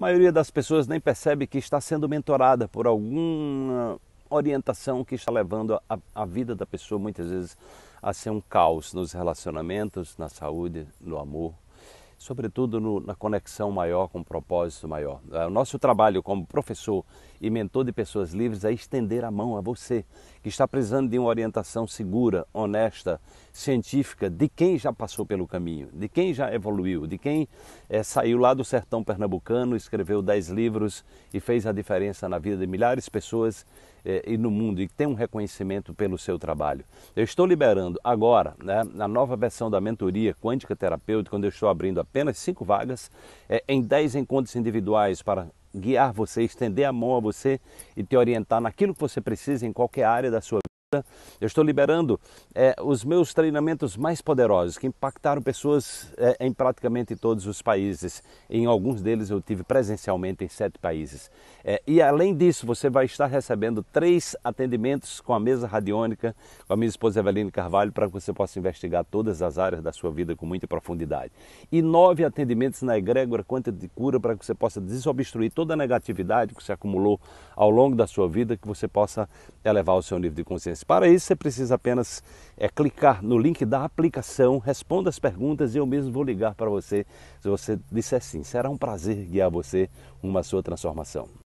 A maioria das pessoas nem percebe que está sendo mentorada por alguma orientação que está levando a, a vida da pessoa muitas vezes a ser um caos nos relacionamentos, na saúde, no amor sobretudo no, na conexão maior com um propósito maior. É, o nosso trabalho como professor e mentor de pessoas livres é estender a mão a você que está precisando de uma orientação segura, honesta, científica de quem já passou pelo caminho, de quem já evoluiu, de quem é, saiu lá do sertão pernambucano, escreveu dez livros e fez a diferença na vida de milhares de pessoas é, e no mundo e tem um reconhecimento pelo seu trabalho. Eu estou liberando agora né, a nova versão da mentoria quântica terapêutica, quando eu estou abrindo a apenas cinco vagas, é, em dez encontros individuais para guiar você, estender a mão a você e te orientar naquilo que você precisa em qualquer área da sua eu estou liberando é, os meus treinamentos mais poderosos, que impactaram pessoas é, em praticamente todos os países. Em alguns deles eu tive presencialmente em sete países. É, e além disso, você vai estar recebendo três atendimentos com a mesa radiônica, com a minha esposa Eveline Carvalho, para que você possa investigar todas as áreas da sua vida com muita profundidade. E nove atendimentos na egrégora quanto de cura, para que você possa desobstruir toda a negatividade que você acumulou ao longo da sua vida, que você possa elevar o seu nível de consciência mas para isso você precisa apenas é, clicar no link da aplicação, responda as perguntas e eu mesmo vou ligar para você se você disser sim. Será um prazer guiar você uma sua transformação.